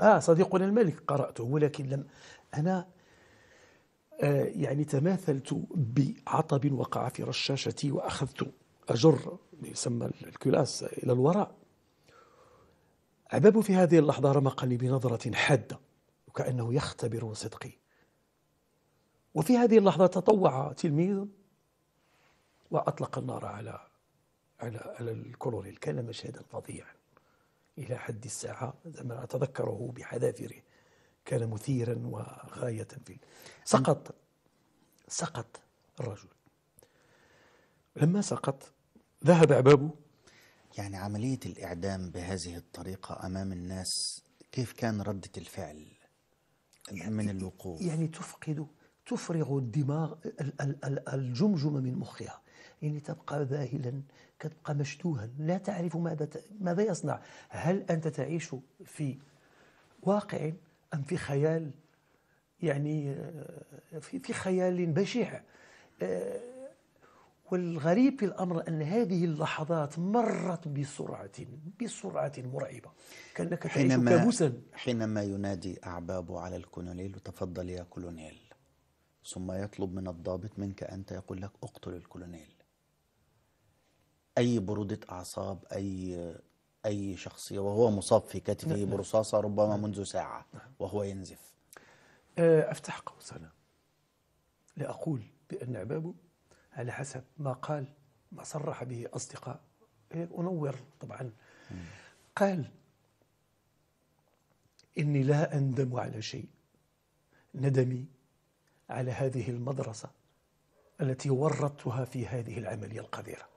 آه صديقنا الملك قرأته ولكن لم أنا آه يعني تماثلت بعطب وقع في رشاشتي وأخذت أجر يسمى الكلاس إلى الوراء عباب في هذه اللحظة رمقني بنظرة حادة وكأنه يختبر صدقي وفي هذه اللحظة تطوع تلميذ وأطلق النار على على على الكولونيل كان مشهدا فظيعا إلى حد الساعة ما أتذكره بحذافره كان مثيرا وغاية في سقط سقط الرجل لما سقط ذهب عبابه يعني عملية الإعدام بهذه الطريقة أمام الناس كيف كان ردة الفعل يعني من الوقوف يعني تفقد تفرغ الدماغ الجمجمة من مخها يعني تبقى ذاهلا تبقى مشتوها لا تعرف ماذا ماذا يصنع هل أنت تعيش في واقع أم في خيال يعني في في خيال بشع آه، والغريب في الأمر أن هذه اللحظات مرت بسرعة بسرعة مرعبة كأنك تعيش كابوسا حينما ينادي أعباب على الكولونيل تفضل يا كولونيل ثم يطلب من الضابط منك أنت يقول لك اقتل الكولونيل أي برودة أعصاب أي أي شخصية وهو مصاب في كتفه نعم. برصاصة ربما نعم. منذ ساعة نعم. وهو ينزف آه، أفتح قوسنا لأقول بأن عبابه على حسب ما قال ما صرح به أصدقاء إيه، أنور طبعا قال إني لا أندم على شيء ندمي على هذه المدرسة التي ورطتها في هذه العملية القذرة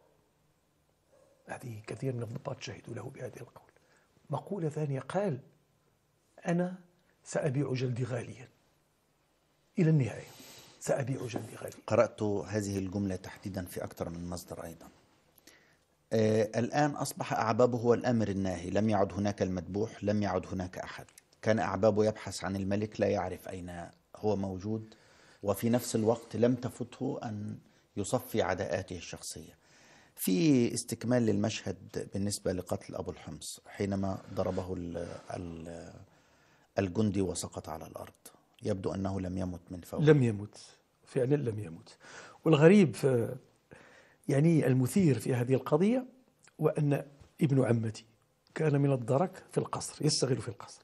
هذه كثير من الضباط شهدوا له بهذه القول مقولة ثانية قال أنا سأبيع جلدي غاليا إلى النهاية سأبيع جلدي غاليا قرأت هذه الجملة تحديدا في أكثر من مصدر أيضا آه الآن أصبح أعبابه هو الأمر الناهي لم يعد هناك المذبوح لم يعد هناك أحد كان أعبابه يبحث عن الملك لا يعرف أين هو موجود وفي نفس الوقت لم تفته أن يصفي عداءاته الشخصية في استكمال للمشهد بالنسبة لقتل أبو الحمص حينما ضربه الجندي وسقط على الأرض يبدو أنه لم يمت من فوق لم يمت فعلا لم يمت والغريب يعني المثير في هذه القضية وأن ابن عمتي كان من الدرك في القصر يستغل في القصر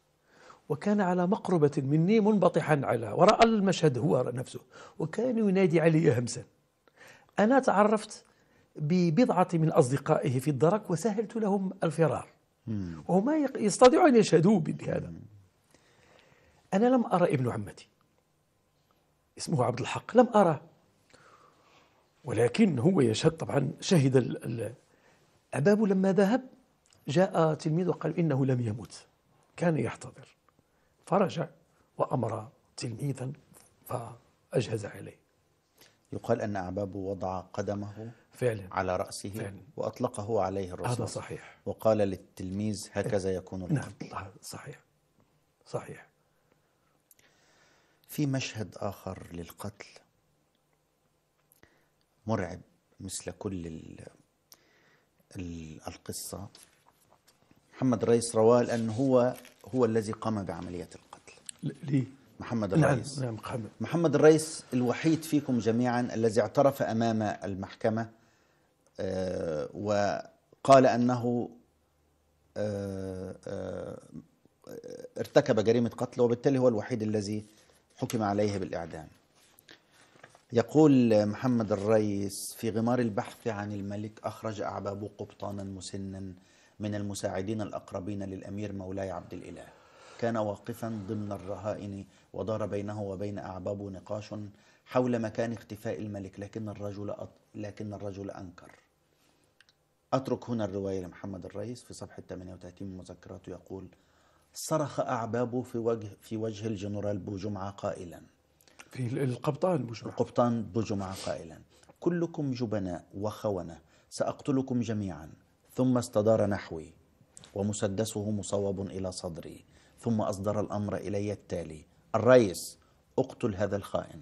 وكان على مقربة مني منبطحا على ورأى المشهد هو نفسه وكان ينادي علي همسا أنا تعرفت ببضعة من أصدقائه في الدرك وسهلت لهم الفرار وهما يستطيعوا أن يشهدوا بهذا أنا لم أرى ابن عمتي اسمه عبد الحق لم أرى ولكن هو يشهد طبعا شهد أبابه لما ذهب جاء تلميذه وقال إنه لم يمت كان يحتضر فرجع وأمر تلميذا فأجهز عليه يقال أن عباب وضع قدمه فعلا على رأسه فعلا وأطلقه عليه الرسول هذا صحيح وقال للتلميذ هكذا إيه. يكون القتل نعم صحيح صحيح في مشهد آخر للقتل مرعب مثل كل القصة محمد الرئيس رواه لانه هو هو الذي قام بعملية القتل ليه؟ محمد نعم، الرئيس نعم نعم محمد الرئيس الوحيد فيكم جميعا الذي اعترف أمام المحكمة آه وقال أنه آه آه ارتكب جريمة قتل وبالتالي هو الوحيد الذي حكم عليه بالإعدام يقول محمد الرئيس في غمار البحث عن الملك أخرج أعباب قبطانا مسنا من المساعدين الأقربين للأمير مولاي عبد الإله كان واقفا ضمن الرهائن ودار بينه وبين أعبابه نقاش حول مكان اختفاء الملك لكن الرجل أط... لكن الرجل أنكر أترك هنا الرواية لمحمد الرئيس في صفحة 38 من مذكراته يقول صرخ أعبابه في وجه في وجه الجنرال بوجمعة قائلا في القبطان بوجمعة القبطان بوجمعة قائلا كلكم جبناء وخونة سأقتلكم جميعا ثم استدار نحوي ومسدسه مصوب إلى صدري ثم أصدر الأمر إلي التالي الرئيس اقتل هذا الخائن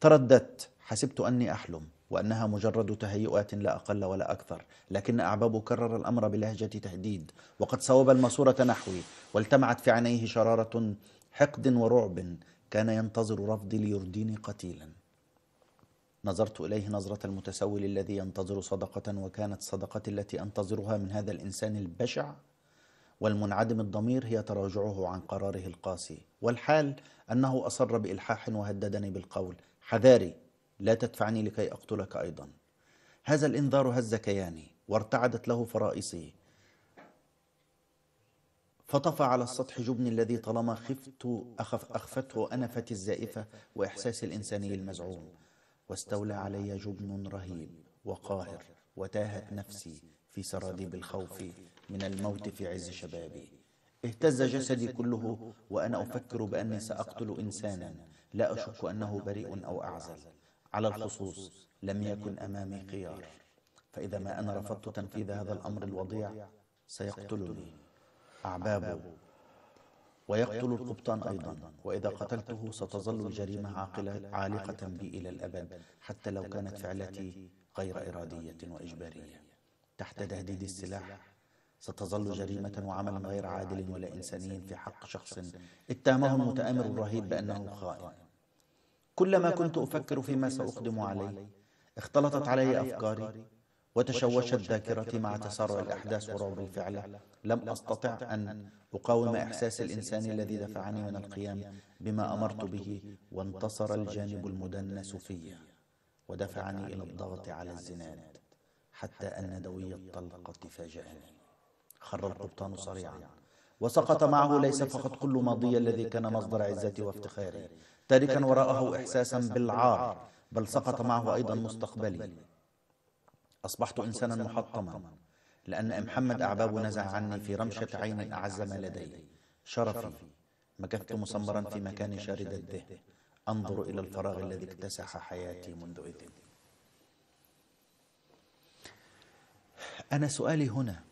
ترددت حسبت أني أحلم وأنها مجرد تهيؤات لا أقل ولا أكثر لكن أعبابه كرر الأمر بلهجة تهديد وقد صوب الماسورة نحوي والتمعت في عينيه شرارة حقد ورعب كان ينتظر رفضي ليرديني قتيلاً نظرت إليه نظرة المتسول الذي ينتظر صدقة وكانت صدقتي التي أنتظرها من هذا الإنسان البشع والمنعدم الضمير هي تراجعه عن قراره القاسي والحال أنه أصر بإلحاح وهددني بالقول حذاري لا تدفعني لكي أقتلك أيضا هذا الإنذار هز كياني وارتعدت له فرائصي فطفى على السطح جبني الذي طالما خفت أخف أخفته أنفتي الزائفة وإحساس الإنساني المزعوم واستولى علي جبن رهيب وقاهر وتاهت نفسي في سراديب الخوف من الموت في عز شبابي اهتز جسدي كله وأنا أفكر بأني سأقتل إنسانا لا أشك أنه بريء أو أعزل على الخصوص لم يكن أمامي خيار فإذا ما أنا رفضت تنفيذ هذا الأمر الوضيع سيقتلني أعبابه ويقتل القبطان أيضا وإذا قتلته ستظل الجريمة عاقلة عالقة بي إلى الأبد حتى لو كانت فعلتي غير إرادية وإجبارية تحت تهديد السلاح ستظل جريمة وعملا غير عادل ولا إنساني في حق شخص اتهمه المتآمر الرهيب بأنه خائن كلما كنت أفكر فيما سأقدم عليه اختلطت علي أفكاري وتشوشت ذاكرتي مع تسارع الأحداث ورعب الفعل لم أستطع أن أقاوم إحساس الإنسان الذي دفعني من القيام بما أمرت به وانتصر الجانب المدنس في ودفعني إلى الضغط على الزناد حتى أن دوي الطلقة فاجأني خر القبطان صريعا وسقط معه ليس فقط كل ماضي الذي كان مصدر عزتي وافتخاري تاركا وراءه إحساسا بالعار بل سقط معه أيضا مستقبلي أصبحت إنسانا محطما لأن محمد أعباب نزع عني في رمشة عين أعز ما لدي شرفي مكثت مسمرا في مكان شارد الده أنظر إلى الفراغ الذي اكتسح حياتي منذ إذن أنا سؤالي هنا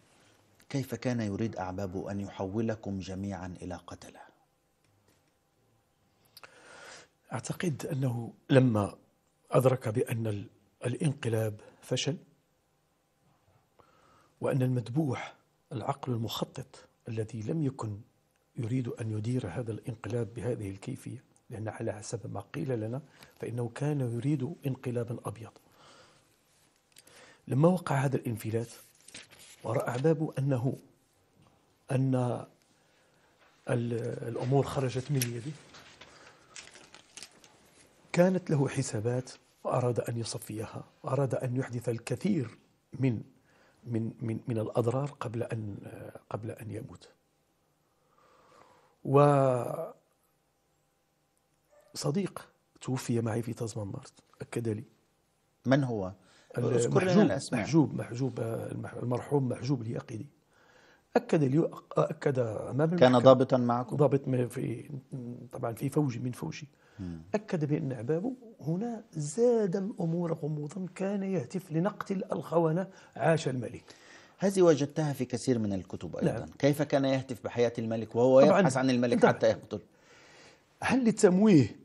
كيف كان يريد أعباب أن يحولكم جميعا إلى قتلة أعتقد أنه لما أدرك بأن الانقلاب فشل وأن المذبوح العقل المخطط الذي لم يكن يريد أن يدير هذا الانقلاب بهذه الكيفية لأن على حسب ما قيل لنا فإنه كان يريد انقلابا أبيض لما وقع هذا الانفلات ورأى أحبابه أنه أن الأمور خرجت من يده كانت له حسابات وأراد أن يصفيها وأراد أن يحدث الكثير من من من من الاضرار قبل ان قبل ان يموت و صديق توفي معي في مارت اكد لي من هو محجوب محجوب محجوب المرحوم محجوب اليقيني اكد لي اكد امام كان ضابطا معكم ضابط في طبعا في فوجي من فوجي أكد بأن عبابه هنا زاد الأمور غموضا كان يهتف لنقتل الخونة عاش الملك هذه وجدتها في كثير من الكتب أيضا نعم. كيف كان يهتف بحياة الملك وهو يبحث عن الملك حتى يقتل هل لتمويه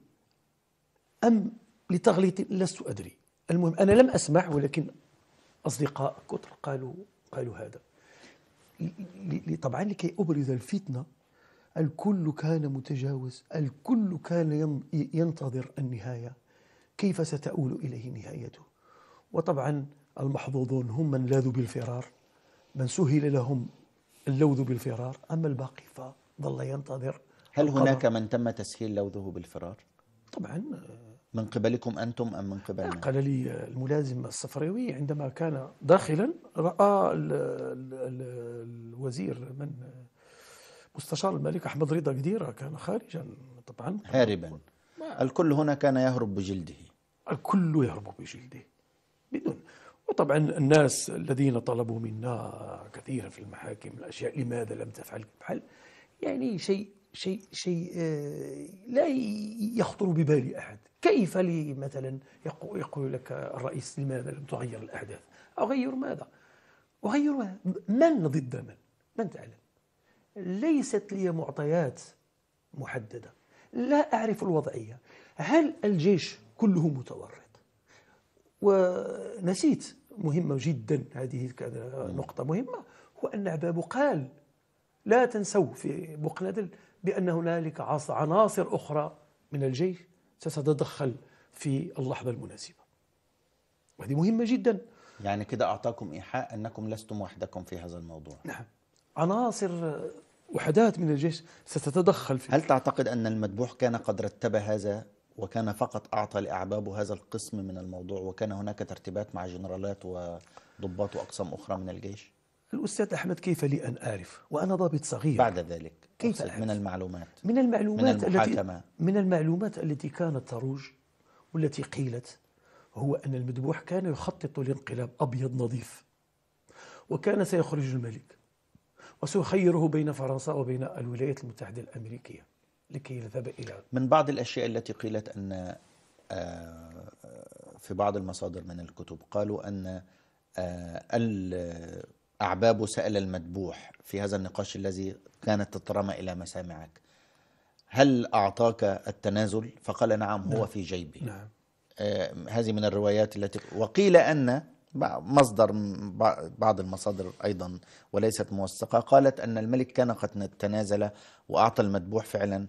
أم لتغليط لست أدري المهم أنا لم أسمع ولكن أصدقاء كتر قالوا قالوا هذا طبعا لكي أبرز الفتنة الكل كان متجاوز الكل كان ينتظر النهاية كيف ستؤول إليه نهايته وطبعا المحظوظون هم من لاذوا بالفرار من سهل لهم اللوذ بالفرار أما الباقي فظل ينتظر هل هناك من تم تسهيل لوذه بالفرار؟ طبعا من قبلكم أنتم أم من قبلنا؟ قال لي الملازم الصفراوي عندما كان داخلا رأى الوزير من مستشار الملك أحمد رضا جديره كان خارجا طبعا هاربا الكل هنا كان يهرب بجلده الكل يهرب بجلده بدون وطبعا الناس الذين طلبوا منا كثيرا في المحاكم الأشياء لماذا لم تفعل بحل يعني شيء شيء شيء آه، لا يخطر ببال أحد كيف لي مثلا يقول لك الرئيس لماذا لم تغير الأحداث أغير ماذا أغير من ضد من من تعلم ليست لي معطيات محددة لا أعرف الوضعية هل الجيش كله متورط ونسيت مهمة جدا هذه نقطة مهمة هو أن عبابه قال لا تنسوا في بقندل بأن هنالك عناصر أخرى من الجيش ستتدخل في اللحظة المناسبة وهذه مهمة جدا يعني كده أعطاكم إيحاء أنكم لستم وحدكم في هذا الموضوع نعم عناصر وحدات من الجيش ستتدخل فيه هل تعتقد أن المذبوح كان قد رتب هذا وكان فقط أعطى لأعبابه هذا القسم من الموضوع وكان هناك ترتيبات مع جنرالات وضباط وأقسام أخرى من الجيش الأستاذ أحمد كيف لي أن أعرف وأنا ضابط صغير بعد ذلك كيف أعرف؟ من المعلومات من المعلومات من التي من المعلومات التي كانت تروج والتي قيلت هو أن المذبوح كان يخطط لانقلاب أبيض نظيف وكان سيخرج الملك وسيخيره بين فرنسا وبين الولايات المتحدة الأمريكية لكي يذهب إلى من بعض الأشياء التي قيلت أن آه، في بعض المصادر من الكتب قالوا أن آه، الأعباب سأل المذبوح في هذا النقاش الذي كانت تترمى إلى مسامعك هل أعطاك التنازل؟ فقال نعم هو نعم. في جيبي نعم. آه، هذه من الروايات التي وقيل أن مصدر بعض المصادر أيضا وليست موثقة قالت أن الملك كان قد تنازل وأعطى المذبوح فعلا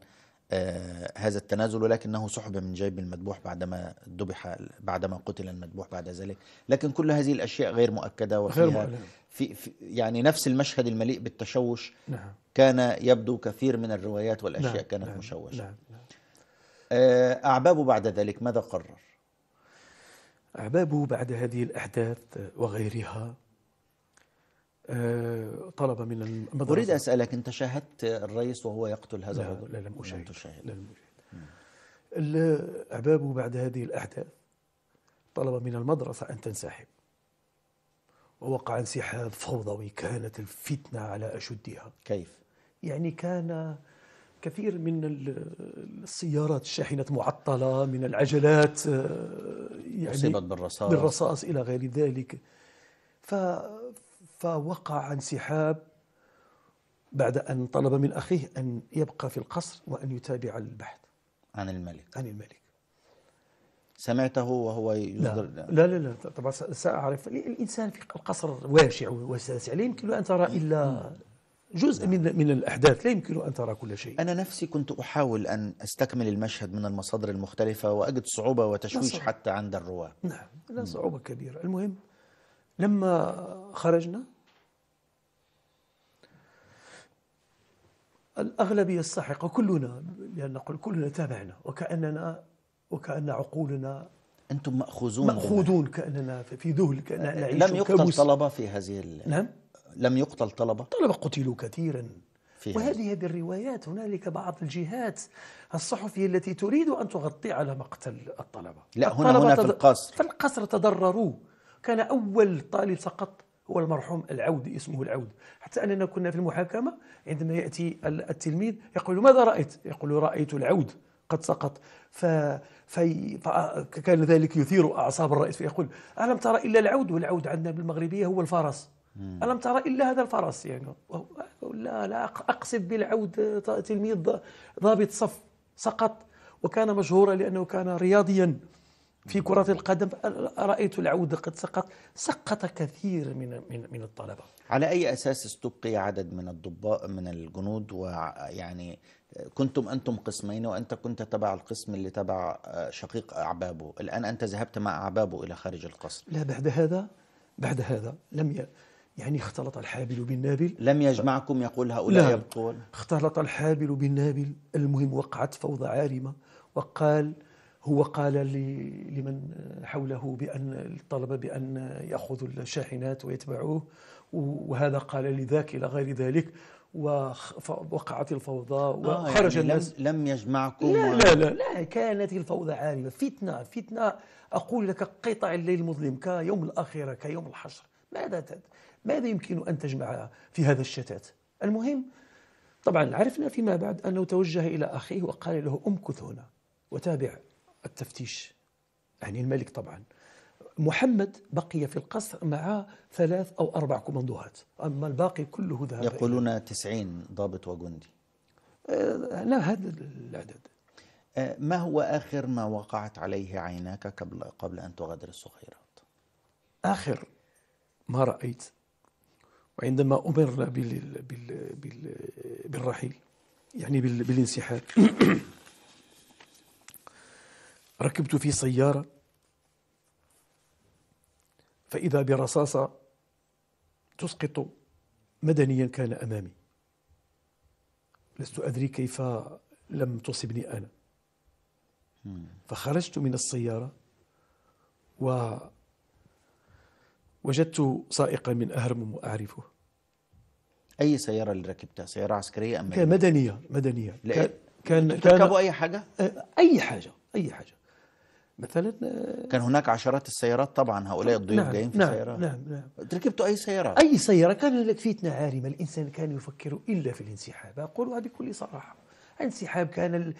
آه، هذا التنازل ولكنه سحب من جيب المذبوح بعدما ذبح بعدما قتل المذبوح بعد ذلك لكن كل هذه الأشياء غير مؤكدة وفيها غير في, في يعني نفس المشهد المليء بالتشوش نعم. كان يبدو كثير من الروايات والأشياء نعم. كانت نعم. مشوشة نعم. نعم. آه، أعبابه بعد ذلك ماذا قرر؟ أحبابه بعد هذه الأحداث وغيرها آه، طلب من المدرسة أريد أسألك أنت شاهدت الرئيس وهو يقتل هذا لا الرجل؟ لا لم أشاهد, لا لم أشاهد أحبابه بعد هذه الأحداث طلب من المدرسة أن تنسحب ووقع انسحاب فوضوي كانت الفتنة على أشدها كيف؟ يعني كان كثير من السيارات الشاحنات معطلة من العجلات آه، يعني أصيبت بالرصاص بالرصاص إلى غير ذلك ف فوقع انسحاب بعد أن طلب من أخيه أن يبقى في القصر وأن يتابع البحث عن الملك عن الملك سمعته وهو يصدر لا لا لا, لا طبعا سأعرف الإنسان في القصر واسع وساسع لا يمكن أن ترى إلا جزء من نعم. من الاحداث لا يمكن ان ترى كل شيء انا نفسي كنت احاول ان استكمل المشهد من المصادر المختلفه واجد صعوبه وتشويش حتى عند الرواه نعم لا نعم. صعوبه كبيره المهم لما خرجنا الأغلبية الساحقة كلنا لأن نقول كلنا تابعنا وكأننا وكأن عقولنا أنتم مأخوذون مأخوذون كأننا في ذهل كأننا آه، نعيش لم يقتل طلبة في هذه نعم لم يقتل طلبة؟ طلبة قتلوا كثيرا وهذه هذه الروايات هنالك بعض الجهات الصحفية التي تريد أن تغطي على مقتل الطلبة لا الطلبة هنا, هنا في القصر في القصر تضرروا كان أول طالب سقط هو المرحوم العود اسمه العود حتى أننا كنا في المحاكمة عندما يأتي التلميذ يقول ماذا رأيت؟ يقول رأيت العود قد سقط ف... في... فكان ذلك يثير أعصاب الرئيس فيقول ألم ترى إلا العود والعود عندنا بالمغربية هو الفرس ألم ترى إلا هذا الفرس يعني لا لا أقصد بالعود تلميذ ضابط صف سقط وكان مشهورا لأنه كان رياضيا في كرة القدم رأيت العود قد سقط سقط كثير من من من الطلبة على أي أساس استبقي عدد من الضباء من الجنود ويعني كنتم أنتم قسمين وأنت كنت تبع القسم اللي تبع شقيق أعبابه الآن أنت ذهبت مع أعبابه إلى خارج القصر لا بعد هذا بعد هذا لم ي... يعني اختلط الحابل بالنابل لم يجمعكم يقول هؤلاء نعم. يبقون اختلط الحابل بالنابل المهم وقعت فوضى عارمة وقال هو قال لمن حوله بأن الطلبة بأن يأخذوا الشاحنات ويتبعوه وهذا قال لذاك إلى غير ذلك ووقعت الفوضى آه، وخرج آه يعني الناس لم, يجمعكم لا, لا لا لا كانت الفوضى عارمة فتنة فتنة أقول لك قطع الليل المظلم كيوم الآخرة كيوم الحشر ماذا ماذا يمكن أن تجمع في هذا الشتات المهم طبعا عرفنا فيما بعد أنه توجه إلى أخيه وقال له أمكث هنا وتابع التفتيش يعني الملك طبعا محمد بقي في القصر مع ثلاث أو أربع كومندوهات أما الباقي كله ذهب يقولون تسعين ضابط وجندي آه لا هذا العدد آه ما هو آخر ما وقعت عليه عيناك قبل, قبل أن تغادر الصخيرات آخر ما رأيت وعندما أمرنا بال بال بال بالرحيل يعني بال بالانسحاب ركبت في سيارة فإذا برصاصة تسقط مدنيا كان أمامي لست أدري كيف لم تصبني أنا فخرجت من السيارة و وجدت سائقا من أهرم وأعرفه أي سيارة اللي ركبتها سيارة عسكرية أم كان مدنية مدنية كان كان تركبوا أي حاجة؟ أه، أي حاجة أي حاجة مثلا أه، كان هناك عشرات السيارات طبعا هؤلاء نعم، الضيوف نعم جايين في نعم سيارات نعم نعم تركبتوا أي سيارة؟ أي سيارة كان فتنة عارمة الإنسان كان يفكر إلا في الانسحاب أقولها بكل صراحة انسحاب كان ال...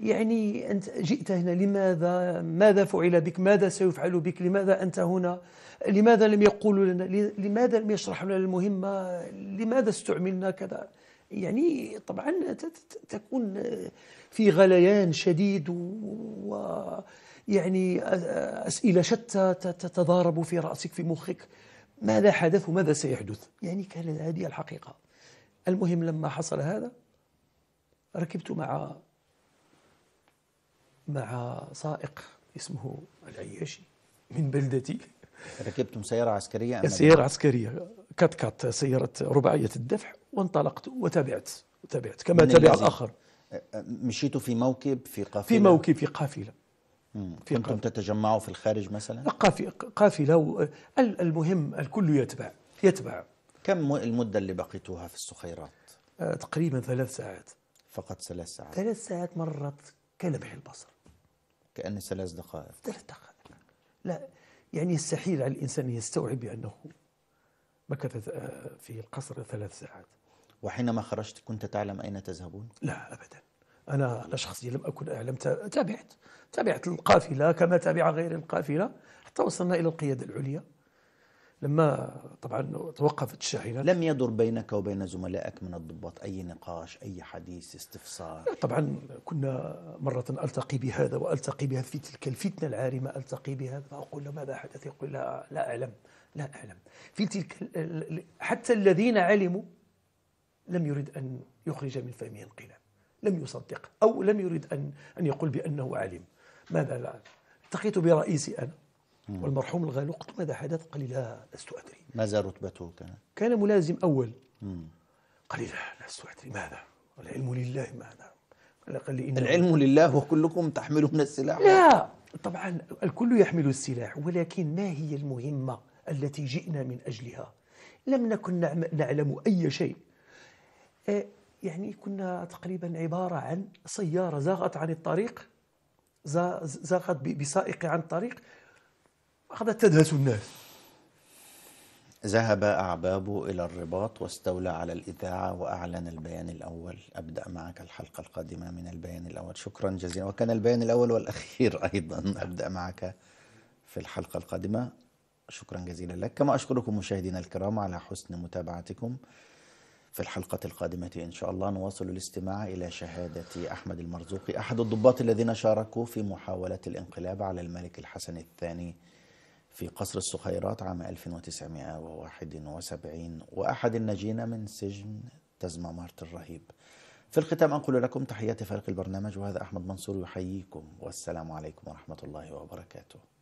يعني أنت جئت هنا لماذا ماذا فعل بك ماذا سيفعل بك لماذا أنت هنا لماذا لم يقولوا لنا لماذا لم يشرحوا لنا المهمة لماذا استعملنا كذا يعني طبعا تكون في غليان شديد و يعني أسئلة شتى تتضارب في رأسك في مخك ماذا حدث وماذا سيحدث يعني كانت هذه الحقيقة المهم لما حصل هذا ركبت مع مع سائق اسمه العياشي من بلدتي ركبتم سيارة عسكرية أم سيارة عسكرية كات كات سيارة رباعية الدفع وانطلقت وتابعت وتابعت كما تابع الآخر أه، أه، مشيتوا في موكب في قافلة في موكب في قافلة في كنتم قافلة. تتجمعوا في الخارج مثلا؟ قافلة المهم الكل يتبع يتبع كم المدة اللي بقيتوها في السخيرات؟ أه، تقريبا ثلاث ساعات فقط ثلاث ساعات ثلاث ساعات مرت كلمح البصر كأن ثلاث دقائق ثلاث دقائق لا يعني يستحيل على الإنسان يستوعب بأنه مكث آه، في القصر ثلاث ساعات وحينما خرجت كنت تعلم أين تذهبون؟ لا أبدا أنا أنا شخصيا لم أكن أعلم تابعت تابعت القافلة كما تابع غير القافلة حتى وصلنا إلى القيادة العليا لما طبعا توقفت الشاحنات لم يدر بينك وبين زملائك من الضباط أي نقاش أي حديث استفسار طبعا كنا مرة ألتقي بهذا وألتقي بهذا في تلك الفتنة العارمة ألتقي بهذا فأقول له ماذا حدث يقول لا, لا أعلم لا أعلم في تلك حتى الذين علموا لم يرد أن يخرج من فمه انقلاب لم يصدق أو لم يرد أن أن يقول بأنه علم ماذا لا التقيت برئيسي أنا والمرحوم الغالي قلت ماذا حدث قال لا لست أدري ماذا رتبته كان؟ كان ملازم أول قال لا لست أدري ماذا العلم لله ماذا قال لي إن العلم لله وكلكم تحملون السلاح لا طبعا الكل يحمل السلاح ولكن ما هي المهمة التي جئنا من أجلها لم نكن نعم- نعلم أي شيء آه، يعني كنا تقريبا عبارة عن سيارة زاغت عن الطريق زاغت بسائق عن الطريق أخذت تدهس الناس ذهب أعبابه إلى الرباط واستولى على الإذاعة وأعلن البيان الأول أبدأ معك الحلقة القادمة من البيان الأول شكرا جزيلا وكان البيان الأول والأخير أيضا أبدأ معك في الحلقة القادمة شكرا جزيلا لك كما أشكركم مشاهدينا الكرام على حسن متابعتكم في الحلقة القادمة إن شاء الله نواصل الاستماع إلى شهادة أحمد المرزوقي أحد الضباط الذين شاركوا في محاولة الانقلاب على الملك الحسن الثاني في قصر الصخيرات عام 1971 وأحد الناجين من سجن مارت الرهيب في الختام أنقل لكم تحياتي فريق البرنامج وهذا أحمد منصور يحييكم والسلام عليكم ورحمة الله وبركاته